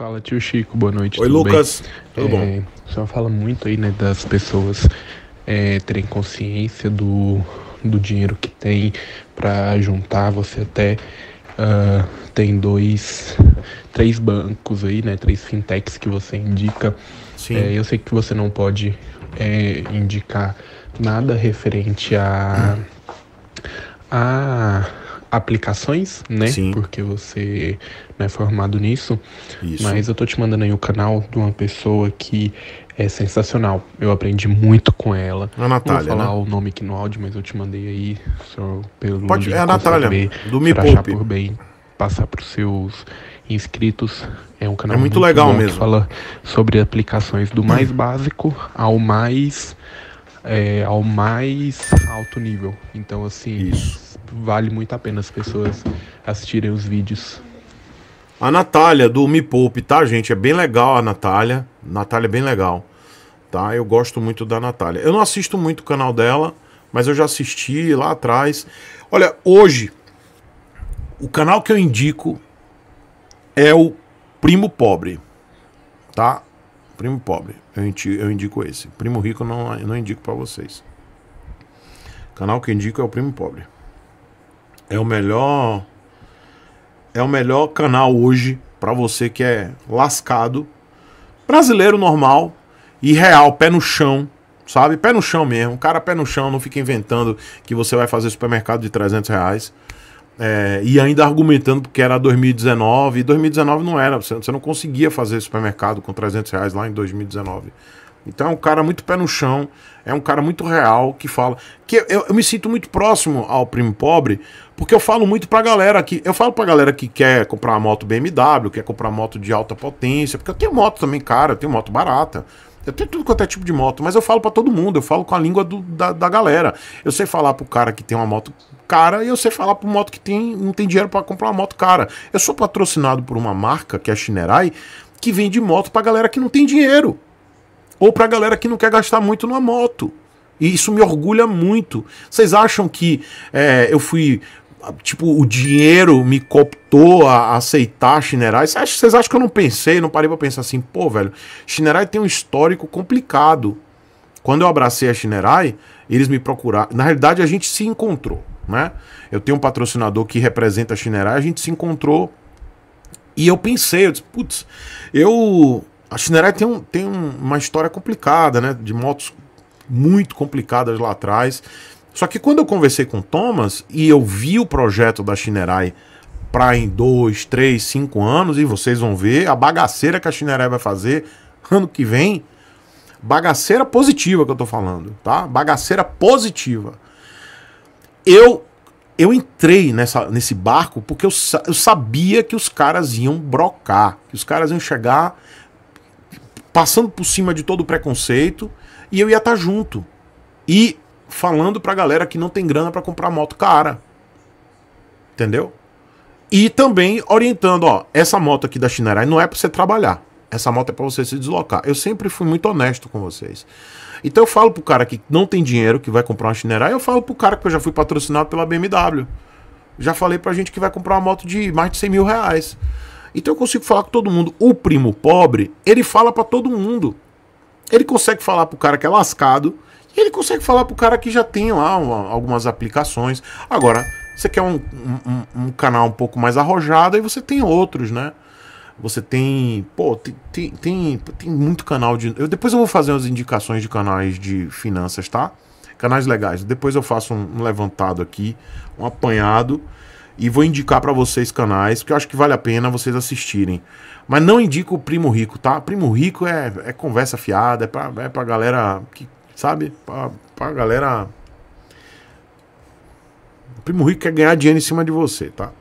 Fala, tio Chico, boa noite. Oi, tudo Lucas. Bem? Tudo é, bom? Só fala muito aí, né, das pessoas é, terem consciência do, do dinheiro que tem para juntar. Você até uh, tem dois, três bancos aí, né, três fintechs que você indica. Sim. É, eu sei que você não pode é, indicar nada referente a. Hum. a aplicações, né? Sim. Porque você não é formado nisso. Isso. Mas eu tô te mandando aí o canal de uma pessoa que é sensacional. Eu aprendi muito com ela. A Natália. Não vou falar né? o nome aqui no áudio, mas eu te mandei aí só pelo. Pode, é a Natália, saber, do Me achar por bem, passar pros seus inscritos. É um canal é muito, muito legal mesmo. Que fala sobre aplicações do mais básico ao mais é, ao mais alto nível. Então, assim, Isso. vale muito a pena as pessoas assistirem os vídeos. A Natália do Me Poupe, tá, gente? É bem legal a Natália. Natália é bem legal, tá? Eu gosto muito da Natália. Eu não assisto muito o canal dela, mas eu já assisti lá atrás. Olha, hoje, o canal que eu indico é o Primo Pobre, tá? Primo pobre, eu indico, eu indico esse. Primo rico não, eu não indico para vocês. O canal que indico é o Primo Pobre. É o melhor é o melhor canal hoje para você que é lascado, brasileiro normal e real, pé no chão, sabe? Pé no chão mesmo, cara pé no chão, não fica inventando que você vai fazer supermercado de 300 reais. É, e ainda argumentando porque era 2019, e 2019 não era, você, você não conseguia fazer supermercado com 300 reais lá em 2019. Então é um cara muito pé no chão, é um cara muito real que fala. que Eu, eu me sinto muito próximo ao primo pobre, porque eu falo muito pra galera que. Eu falo pra galera que quer comprar uma moto BMW, quer comprar uma moto de alta potência, porque eu tenho moto também, cara, eu tenho moto barata. Eu tenho tudo quanto é tipo de moto, mas eu falo para todo mundo, eu falo com a língua do, da, da galera. Eu sei falar pro cara que tem uma moto cara e você falar pro moto que tem, não tem dinheiro para comprar uma moto cara. Eu sou patrocinado por uma marca, que é a Shinerai, que vende moto pra galera que não tem dinheiro. Ou pra galera que não quer gastar muito numa moto. E isso me orgulha muito. Vocês acham que é, eu fui. Tipo, o dinheiro me cooptou a aceitar a Shinerai. Vocês acham que eu não pensei, não parei pra pensar assim, pô, velho, Shinerai tem um histórico complicado. Quando eu abracei a Shinerai, eles me procuraram. Na realidade, a gente se encontrou né? Eu tenho um patrocinador que representa a Chinerá, a gente se encontrou e eu pensei, eu disse, putz, eu. A Chinerá tem, um, tem uma história complicada, né? De motos muito complicadas lá atrás. Só que quando eu conversei com o Thomas e eu vi o projeto da Chinerai para em dois, três, cinco anos, e vocês vão ver a bagaceira que a Chinerai vai fazer ano que vem, bagaceira positiva que eu tô falando, tá? Bagaceira positiva eu eu entrei nessa, nesse barco porque eu, eu sabia que os caras iam brocar, que os caras iam chegar passando por cima de todo o preconceito e eu ia estar tá junto. E falando pra galera que não tem grana para comprar moto cara. Entendeu? E também orientando, ó, essa moto aqui da Shinerai não é para você trabalhar. Essa moto é para você se deslocar. Eu sempre fui muito honesto com vocês. Então eu falo pro cara que não tem dinheiro, que vai comprar uma Shinerai, eu falo pro cara que eu já fui patrocinado pela BMW. Já falei pra gente que vai comprar uma moto de mais de 100 mil reais. Então eu consigo falar com todo mundo. O primo pobre, ele fala para todo mundo. Ele consegue falar pro cara que é lascado, e ele consegue falar pro cara que já tem lá uma, algumas aplicações. Agora, você quer um, um, um canal um pouco mais arrojado, aí você tem outros, né? Você tem. Pô, tem, tem, tem, tem muito canal de. Eu, depois eu vou fazer umas indicações de canais de finanças, tá? Canais legais. Depois eu faço um, um levantado aqui, um apanhado. E vou indicar para vocês canais, porque eu acho que vale a pena vocês assistirem. Mas não indico o Primo Rico, tá? Primo Rico é, é conversa fiada, é pra, é pra galera que. Sabe? Pra, pra galera. O Primo Rico quer ganhar dinheiro em cima de você, tá?